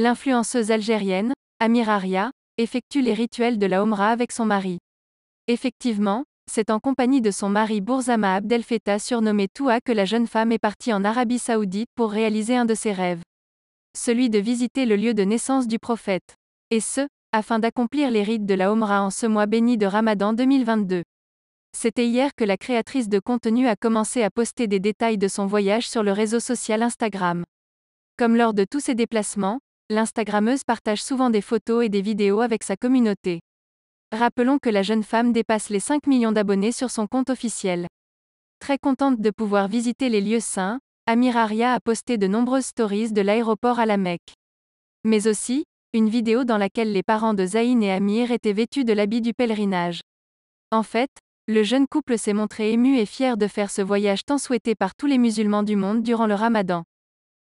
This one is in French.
L'influenceuse algérienne, Amiraria, effectue les rituels de la Omra avec son mari. Effectivement, c'est en compagnie de son mari Bourzama Abdel Feta surnommé Toua que la jeune femme est partie en Arabie Saoudite pour réaliser un de ses rêves. Celui de visiter le lieu de naissance du prophète. Et ce, afin d'accomplir les rites de la Omra en ce mois béni de Ramadan 2022. C'était hier que la créatrice de contenu a commencé à poster des détails de son voyage sur le réseau social Instagram. Comme lors de tous ses déplacements, L'Instagrammeuse partage souvent des photos et des vidéos avec sa communauté. Rappelons que la jeune femme dépasse les 5 millions d'abonnés sur son compte officiel. Très contente de pouvoir visiter les lieux saints, Amiraria a posté de nombreuses stories de l'aéroport à la Mecque. Mais aussi, une vidéo dans laquelle les parents de Zayn et Amir étaient vêtus de l'habit du pèlerinage. En fait, le jeune couple s'est montré ému et fier de faire ce voyage tant souhaité par tous les musulmans du monde durant le ramadan.